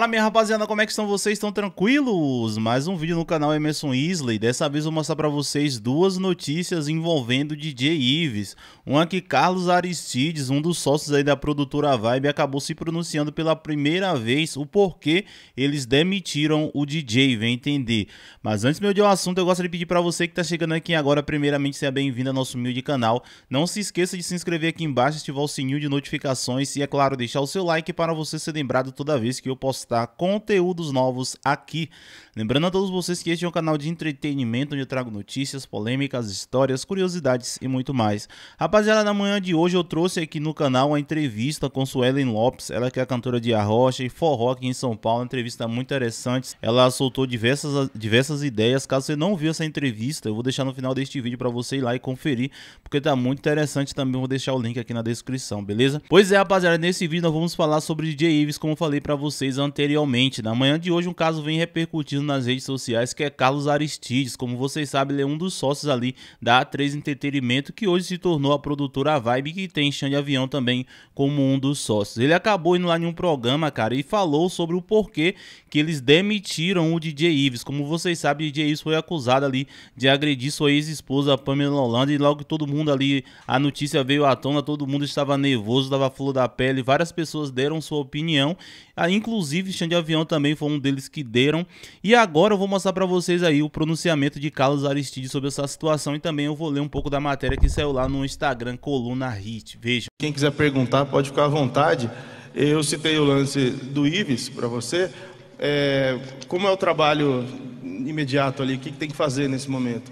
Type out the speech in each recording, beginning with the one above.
Fala minha rapaziada, como é que estão vocês? Estão tranquilos? Mais um vídeo no canal Emerson Isley. Dessa vez vou mostrar para vocês duas notícias envolvendo DJ Ives. Uma que Carlos Aristides, um dos sócios aí da produtora Vibe, acabou se pronunciando pela primeira vez o porquê eles demitiram o DJ, vem entender. Mas antes meu de um assunto, eu gosto de pedir para você que está chegando aqui agora, primeiramente seja bem-vindo ao nosso humilde canal. Não se esqueça de se inscrever aqui embaixo, ativar o sininho de notificações e é claro, deixar o seu like para você ser lembrado toda vez que eu postar postar conteúdos novos aqui. Lembrando a todos vocês que este é um canal de entretenimento onde eu trago notícias, polêmicas, histórias, curiosidades e muito mais. Rapaziada, na manhã de hoje eu trouxe aqui no canal uma entrevista com Suelen Lopes, ela que é cantora de arrocha e forró aqui em São Paulo, uma entrevista muito interessante. Ela soltou diversas, diversas ideias, caso você não viu essa entrevista, eu vou deixar no final deste vídeo para você ir lá e conferir, porque tá muito interessante também, vou deixar o link aqui na descrição, beleza? Pois é, rapaziada, nesse vídeo nós vamos falar sobre DJ Ives, como eu falei para vocês anteriormente anteriormente. Na manhã de hoje, um caso vem repercutindo nas redes sociais que é Carlos Aristides. Como vocês sabem, ele é um dos sócios ali da A3 Entretenimento, que hoje se tornou a produtora Vibe, que tem Xande Avião também como um dos sócios. Ele acabou indo lá em um programa, cara, e falou sobre o porquê que eles demitiram o DJ Ives. Como vocês sabem, o DJ Ives foi acusado ali de agredir sua ex-esposa Pamela Holanda, e logo todo mundo ali, a notícia veio à tona, todo mundo estava nervoso, estava flor da pele, várias pessoas deram sua opinião, ah, inclusive Cristiano de Avião também foi um deles que deram. E agora eu vou mostrar para vocês aí o pronunciamento de Carlos Aristides sobre essa situação e também eu vou ler um pouco da matéria que saiu lá no Instagram, Coluna Hit. Veja. Quem quiser perguntar pode ficar à vontade. Eu citei o lance do Ives para você. É, como é o trabalho imediato ali? O que tem que fazer nesse momento?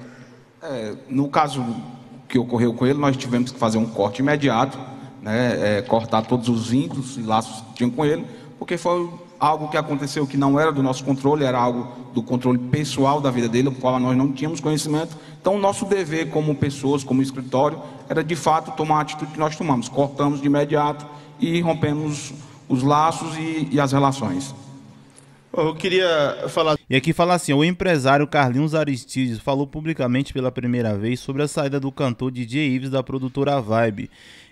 É, no caso que ocorreu com ele, nós tivemos que fazer um corte imediato, né, é, cortar todos os vínculos e laços que tinham com ele, porque foi algo que aconteceu que não era do nosso controle, era algo do controle pessoal da vida dele, do qual nós não tínhamos conhecimento. Então, o nosso dever como pessoas, como escritório, era de fato tomar a atitude que nós tomamos. Cortamos de imediato e rompemos os laços e, e as relações. Eu queria falar. E aqui fala assim: o empresário Carlinhos Aristides falou publicamente pela primeira vez sobre a saída do cantor DJ Ives da produtora Vibe.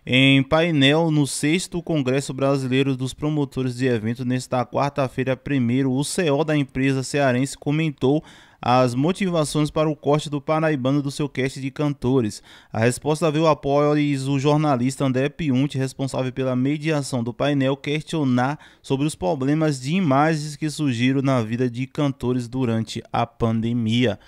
Em painel no 6 Congresso Brasileiro dos Promotores de Eventos, nesta quarta-feira, primeiro, o CEO da empresa cearense comentou as motivações para o corte do paraibano do seu cast de cantores. A resposta veio após o jornalista André Piunt, responsável pela mediação do painel, questionar sobre os problemas de imagens que surgiram na vida de cantores durante a pandemia.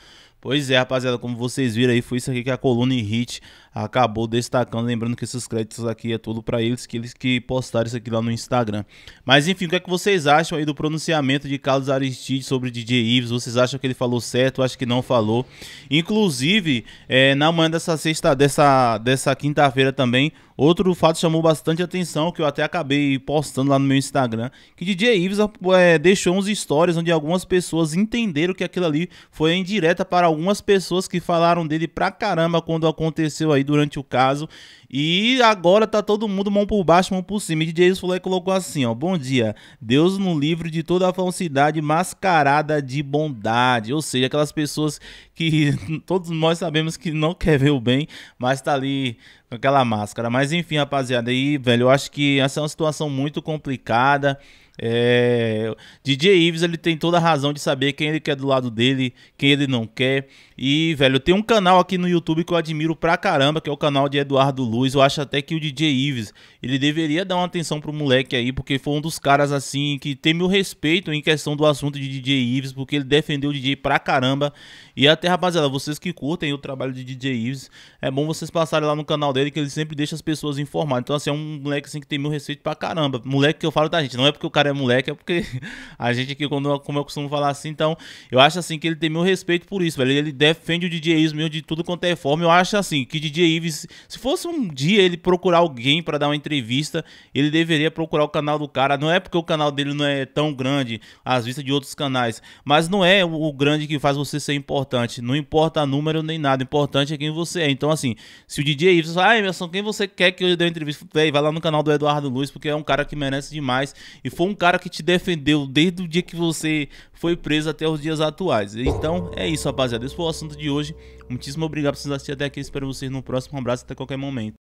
Pois é, rapaziada, como vocês viram aí, foi isso aqui que a coluna em Hit acabou destacando. Lembrando que esses créditos aqui é tudo para eles, que eles que postaram isso aqui lá no Instagram. Mas enfim, o que é que vocês acham aí do pronunciamento de Carlos Aristide sobre DJ Ives? Vocês acham que ele falou certo? Acho que não falou. Inclusive, é, na manhã dessa sexta, dessa, dessa quinta-feira também, outro fato chamou bastante atenção, que eu até acabei postando lá no meu Instagram, que DJ Ives é, deixou uns stories onde algumas pessoas entenderam que aquilo ali foi indireta para algumas pessoas que falaram dele pra caramba quando aconteceu aí durante o caso. E agora tá todo mundo mão por baixo, mão por cima. E DJ Sulé colocou assim, ó. Bom dia. Deus no livro de toda a falsidade mascarada de bondade. Ou seja, aquelas pessoas que todos nós sabemos que não quer ver o bem, mas tá ali com aquela máscara. Mas enfim, rapaziada, aí, velho, eu acho que essa é uma situação muito complicada. É, DJ Ives ele tem toda a razão de saber quem ele quer do lado dele, quem ele não quer. E, velho, tem um canal aqui no YouTube que eu admiro pra caramba, que é o canal de Eduardo Luiz. Eu acho até que o DJ Ives, ele deveria dar uma atenção pro moleque aí, porque foi um dos caras, assim, que tem meu respeito em questão do assunto de DJ Ives, porque ele defendeu o DJ pra caramba. E até, rapaziada, vocês que curtem o trabalho de DJ Ives, é bom vocês passarem lá no canal dele, que ele sempre deixa as pessoas informadas. Então, assim, é um moleque, assim, que tem meu respeito pra caramba. Moleque que eu falo, tá, gente? Não é porque o cara cara é moleque, é porque a gente aqui, quando, como eu costumo falar assim, então, eu acho assim que ele tem meu respeito por isso, velho. Ele defende o DJ Ives meu de tudo quanto é forma. Eu acho assim que DJ Ives, se fosse um dia ele procurar alguém para dar uma entrevista, ele deveria procurar o canal do cara. Não é porque o canal dele não é tão grande às vistas de outros canais, mas não é o grande que faz você ser importante. Não importa número nem nada, o importante é quem você é. Então, assim, se o DJ Ives fala, ah, Emerson, quem você quer que eu dê uma entrevista? vai lá no canal do Eduardo Luiz, porque é um cara que merece demais. E foi um cara que te defendeu desde o dia que você foi preso até os dias atuais. Então é isso, rapaziada. Esse foi o assunto de hoje. Muitíssimo obrigado por vocês assistirem até aqui. Espero vocês no próximo. Um abraço até qualquer momento.